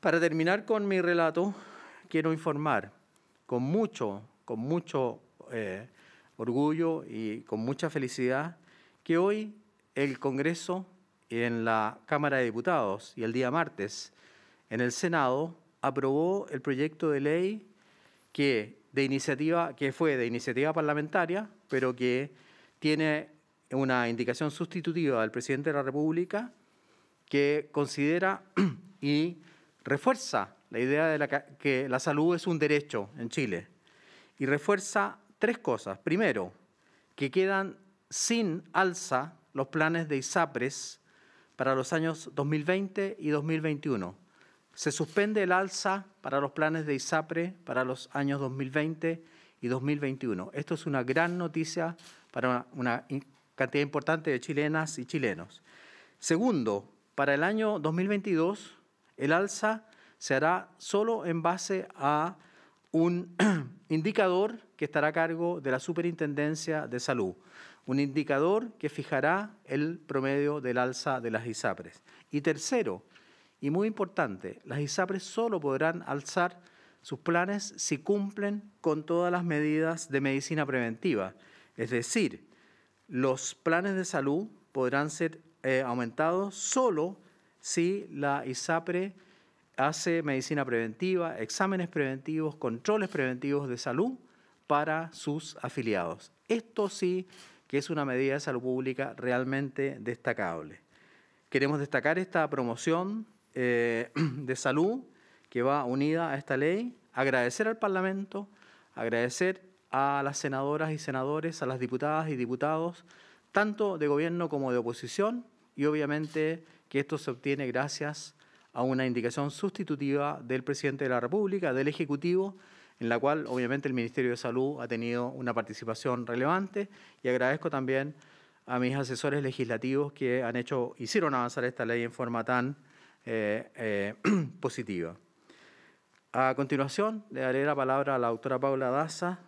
Para terminar con mi relato, quiero informar con mucho, con mucho eh, orgullo y con mucha felicidad que hoy el Congreso en la Cámara de Diputados y el día martes en el Senado aprobó el proyecto de ley que, de iniciativa, que fue de iniciativa parlamentaria, pero que tiene una indicación sustitutiva del presidente de la República que considera y refuerza la idea de que la salud es un derecho en Chile y refuerza tres cosas. Primero, que quedan sin alza los planes de ISAPRES para los años 2020 y 2021. Se suspende el alza para los planes de ISAPRES para los años 2020 y 2021. Esto es una gran noticia para una cantidad importante de chilenas y chilenos. Segundo, para el año 2022 el alza se hará solo en base a un indicador que estará a cargo de la Superintendencia de Salud, un indicador que fijará el promedio del alza de las ISAPRES. Y tercero, y muy importante, las ISAPRES solo podrán alzar sus planes si cumplen con todas las medidas de medicina preventiva. Es decir, los planes de salud podrán ser eh, aumentados solo si la ISAPRE hace medicina preventiva, exámenes preventivos, controles preventivos de salud para sus afiliados. Esto sí que es una medida de salud pública realmente destacable. Queremos destacar esta promoción eh, de salud que va unida a esta ley, agradecer al Parlamento, agradecer a las senadoras y senadores, a las diputadas y diputados, tanto de gobierno como de oposición, y obviamente que esto se obtiene gracias a una indicación sustitutiva del presidente de la República, del Ejecutivo, en la cual obviamente el Ministerio de Salud ha tenido una participación relevante y agradezco también a mis asesores legislativos que han hecho, hicieron avanzar esta ley en forma tan eh, eh, positiva. A continuación, le daré la palabra a la doctora Paula Daza,